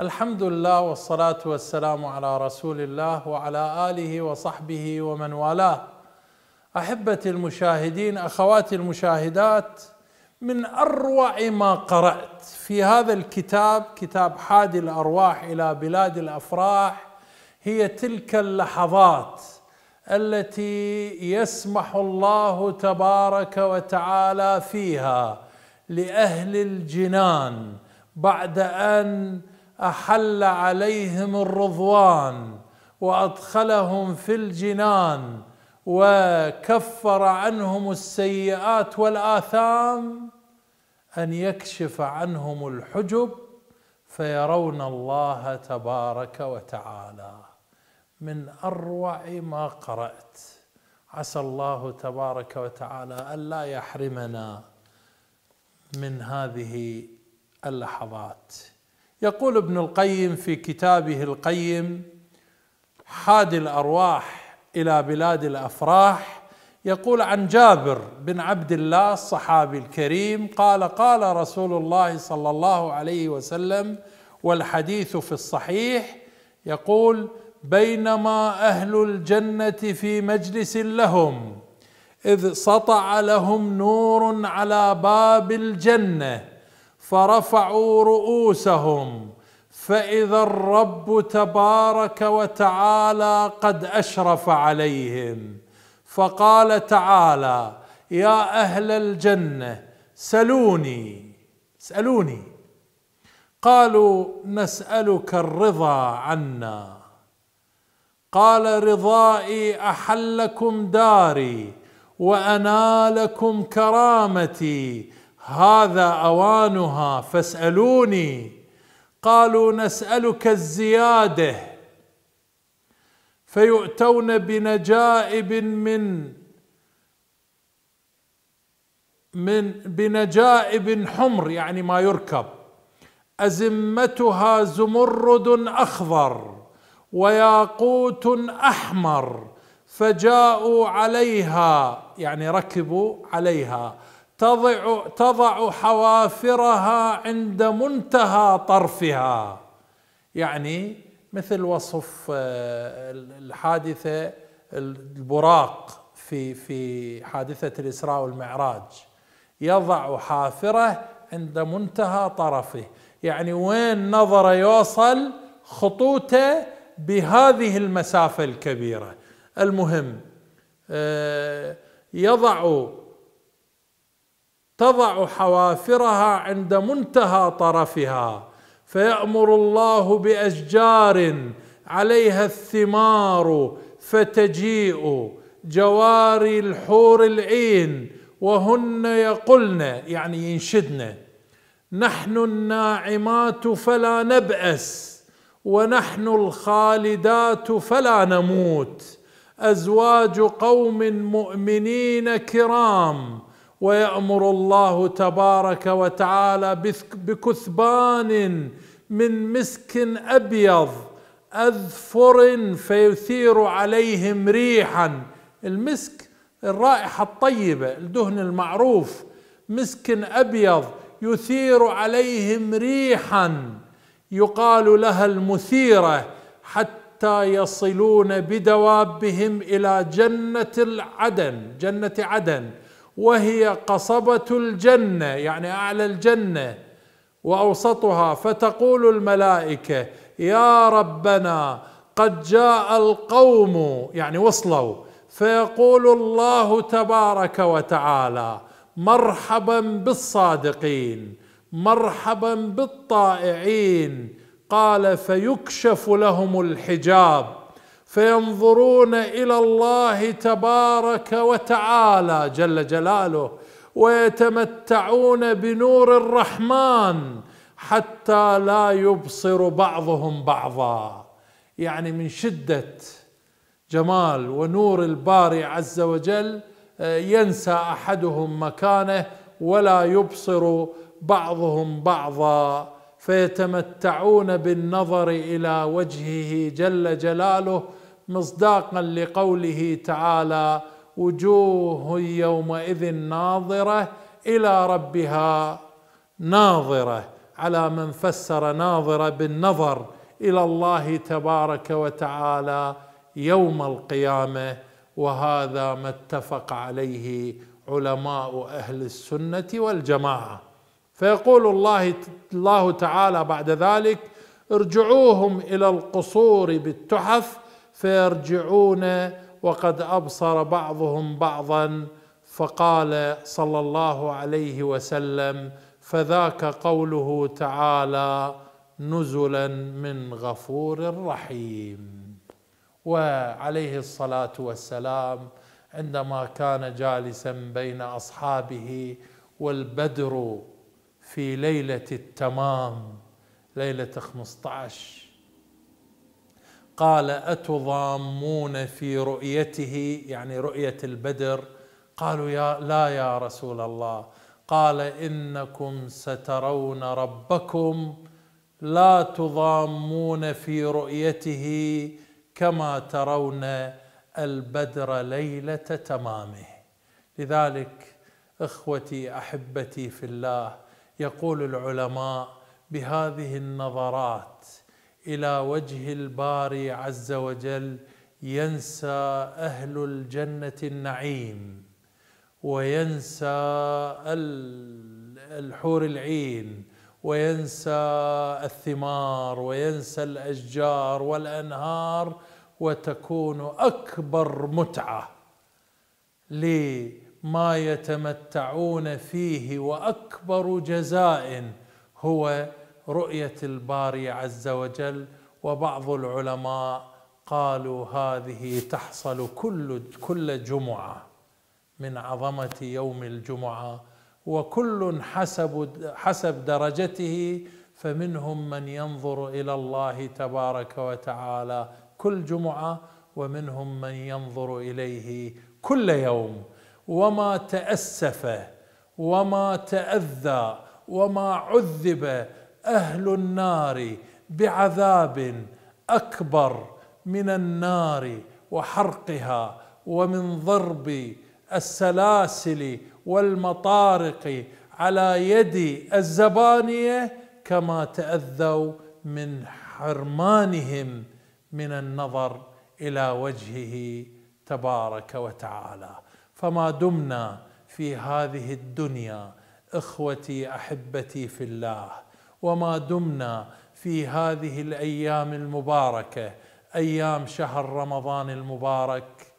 الحمد لله والصلاة والسلام على رسول الله وعلى آله وصحبه ومن والاه أحبتي المشاهدين أخواتي المشاهدات من اروع ما قرات في هذا الكتاب كتاب حادي الارواح الى بلاد الافراح هي تلك اللحظات التي يسمح الله تبارك وتعالى فيها لاهل الجنان بعد ان احل عليهم الرضوان وادخلهم في الجنان وكفر عنهم السيئات والآثام أن يكشف عنهم الحجب فيرون الله تبارك وتعالى من أروع ما قرأت عسى الله تبارك وتعالى ألا يحرمنا من هذه اللحظات يقول ابن القيم في كتابه القيم حاد الأرواح الى بلاد الافراح يقول عن جابر بن عبد الله الصحابي الكريم قال قال رسول الله صلى الله عليه وسلم والحديث في الصحيح يقول بينما اهل الجنه في مجلس لهم اذ سطع لهم نور على باب الجنه فرفعوا رؤوسهم فاذا الرب تبارك وتعالى قد اشرف عليهم فقال تعالى يا اهل الجنه سلوني اسالوني قالوا نسالك الرضا عنا قال رضائي احلكم داري وانا لكم كرامتي هذا اوانها فاسالوني قالوا نسألك الزيادة فيؤتون بنجائب من من بنجائب حمر يعني ما يركب أزمتها زمرد أخضر وياقوت أحمر فجاءوا عليها يعني ركبوا عليها تضع تضع حوافرها عند منتهى طرفها يعني مثل وصف آه، الحادثه البراق في في حادثه الاسراء والمعراج يضع حافره عند منتهى طرفه يعني وين نظر يوصل خطوته بهذه المسافه الكبيره المهم آه، يضع تضع حوافرها عند منتهى طرفها فيامر الله باشجار عليها الثمار فتجيء جواري الحور العين وهن يقلن يعني ينشدن نحن الناعمات فلا نبأس ونحن الخالدات فلا نموت ازواج قوم مؤمنين كرام ويامر الله تبارك وتعالى بكثبان من مسك ابيض اذفر فيثير عليهم ريحا المسك الرائحه الطيبه الدهن المعروف مسك ابيض يثير عليهم ريحا يقال لها المثيره حتى يصلون بدوابهم الى جنه العدن جنه عدن وهي قصبة الجنة يعني أعلى الجنة وأوسطها فتقول الملائكة يا ربنا قد جاء القوم يعني وصلوا فيقول الله تبارك وتعالى مرحبا بالصادقين مرحبا بالطائعين قال فيكشف لهم الحجاب فينظرون الى الله تبارك وتعالى جل جلاله ويتمتعون بنور الرحمن حتى لا يبصر بعضهم بعضا يعني من شده جمال ونور الباري عز وجل ينسى احدهم مكانه ولا يبصر بعضهم بعضا فيتمتعون بالنظر الى وجهه جل جلاله مصداقا لقوله تعالى وجوه يومئذ ناظره الى ربها ناظره على من فسر ناظره بالنظر الى الله تبارك وتعالى يوم القيامه وهذا ما اتفق عليه علماء اهل السنه والجماعه فيقول الله الله تعالى بعد ذلك ارجعوهم الى القصور بالتحف فيرجعون وقد ابصر بعضهم بعضا فقال صلى الله عليه وسلم فذاك قوله تعالى نزلا من غفور رحيم وعليه الصلاه والسلام عندما كان جالسا بين اصحابه والبدر في ليله التمام ليله 15 قال أتضامون في رؤيته يعني رؤية البدر قالوا يا لا يا رسول الله قال إنكم سترون ربكم لا تضامون في رؤيته كما ترون البدر ليلة تمامه لذلك إخوتي أحبتي في الله يقول العلماء بهذه النظرات الى وجه الباري عز وجل ينسى اهل الجنه النعيم وينسى الحور العين وينسى الثمار وينسى الاشجار والانهار وتكون اكبر متعه لما يتمتعون فيه واكبر جزاء هو رؤيه الباري عز وجل وبعض العلماء قالوا هذه تحصل كل كل جمعه من عظمه يوم الجمعه وكل حسب حسب درجته فمنهم من ينظر الى الله تبارك وتعالى كل جمعه ومنهم من ينظر اليه كل يوم وما تاسف وما تاذى وما عذب اهل النار بعذاب اكبر من النار وحرقها ومن ضرب السلاسل والمطارق على يد الزبانيه كما تاذوا من حرمانهم من النظر الى وجهه تبارك وتعالى فما دمنا في هذه الدنيا اخوتي احبتي في الله وما دمنا في هذه الايام المباركه ايام شهر رمضان المبارك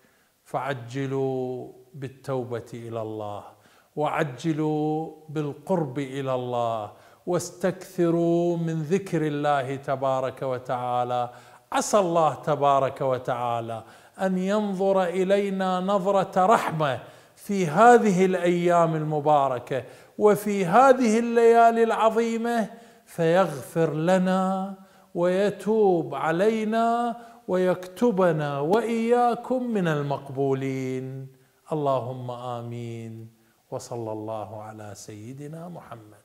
فعجلوا بالتوبه الى الله وعجلوا بالقرب الى الله واستكثروا من ذكر الله تبارك وتعالى عسى الله تبارك وتعالى ان ينظر الينا نظره رحمه في هذه الايام المباركه وفي هذه الليالي العظيمه فيغفر لنا ويتوب علينا ويكتبنا واياكم من المقبولين اللهم امين وصلى الله على سيدنا محمد